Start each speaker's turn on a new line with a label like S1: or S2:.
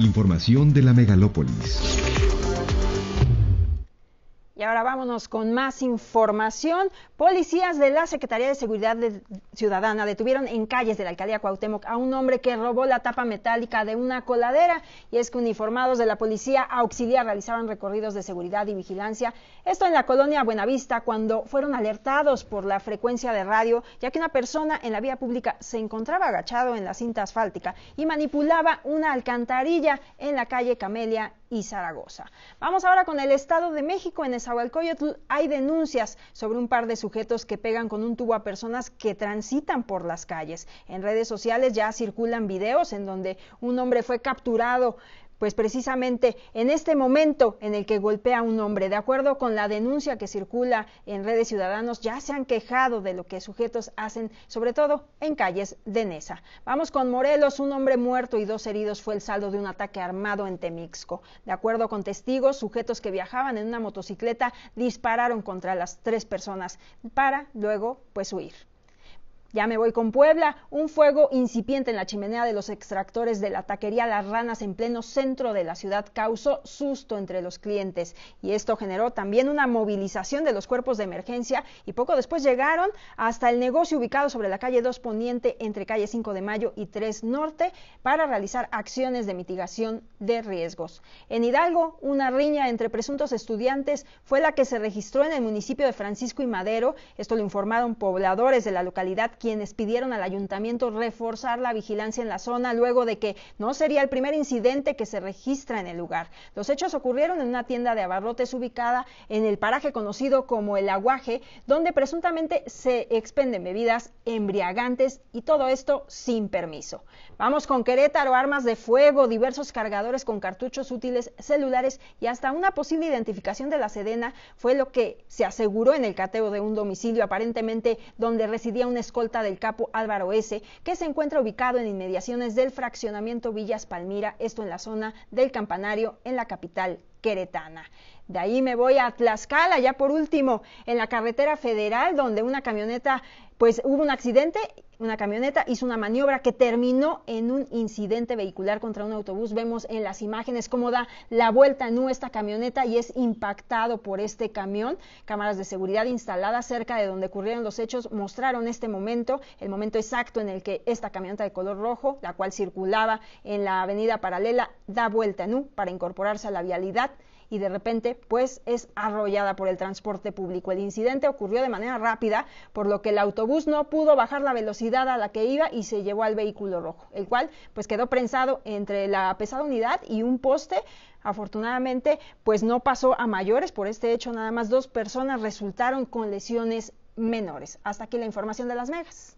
S1: Información de la megalópolis. Y ahora vámonos con más información. Policías de la Secretaría de Seguridad Ciudadana detuvieron en calles de la alcaldía Cuauhtémoc a un hombre que robó la tapa metálica de una coladera. Y es que uniformados de la policía auxiliar realizaron recorridos de seguridad y vigilancia. Esto en la colonia Buenavista, cuando fueron alertados por la frecuencia de radio, ya que una persona en la vía pública se encontraba agachado en la cinta asfáltica y manipulaba una alcantarilla en la calle Camelia y Zaragoza. Vamos ahora con el Estado de México. En Esahualcoyotl hay denuncias sobre un par de sujetos que pegan con un tubo a personas que transitan por las calles. En redes sociales ya circulan videos en donde un hombre fue capturado pues precisamente en este momento en el que golpea a un hombre. De acuerdo con la denuncia que circula en redes ciudadanos, ya se han quejado de lo que sujetos hacen, sobre todo en calles de Nesa. Vamos con Morelos, un hombre muerto y dos heridos fue el saldo de un ataque armado en Temixco. De acuerdo con testigos, sujetos que viajaban en una motocicleta dispararon contra las tres personas para luego pues huir. Ya me voy con Puebla. Un fuego incipiente en la chimenea de los extractores de la taquería Las Ranas en pleno centro de la ciudad causó susto entre los clientes y esto generó también una movilización de los cuerpos de emergencia y poco después llegaron hasta el negocio ubicado sobre la calle 2 Poniente entre calle 5 de Mayo y 3 Norte para realizar acciones de mitigación de riesgos. En Hidalgo, una riña entre presuntos estudiantes fue la que se registró en el municipio de Francisco y Madero. Esto lo informaron pobladores de la localidad quienes pidieron al ayuntamiento reforzar la vigilancia en la zona luego de que no sería el primer incidente que se registra en el lugar. Los hechos ocurrieron en una tienda de abarrotes ubicada en el paraje conocido como El Aguaje, donde presuntamente se expenden bebidas embriagantes y todo esto sin permiso. Vamos con Querétaro, armas de fuego, diversos cargadores con cartuchos útiles, celulares y hasta una posible identificación de la Sedena fue lo que se aseguró en el cateo de un domicilio aparentemente donde residía un escolta del capo Álvaro S., que se encuentra ubicado en inmediaciones del fraccionamiento Villas Palmira, esto en la zona del Campanario, en la capital queretana. De ahí me voy a Tlaxcala, ya por último, en la carretera federal, donde una camioneta, pues hubo un accidente, una camioneta hizo una maniobra que terminó en un incidente vehicular contra un autobús. Vemos en las imágenes cómo da la vuelta en U esta camioneta y es impactado por este camión. Cámaras de seguridad instaladas cerca de donde ocurrieron los hechos mostraron este momento, el momento exacto en el que esta camioneta de color rojo, la cual circulaba en la avenida paralela, da vuelta en U para incorporarse a la vialidad y de repente pues es arrollada por el transporte público. El incidente ocurrió de manera rápida, por lo que el autobús no pudo bajar la velocidad a la que iba y se llevó al vehículo rojo, el cual pues quedó prensado entre la pesada unidad y un poste. Afortunadamente pues no pasó a mayores, por este hecho nada más dos personas resultaron con lesiones menores. Hasta aquí la información de las megas.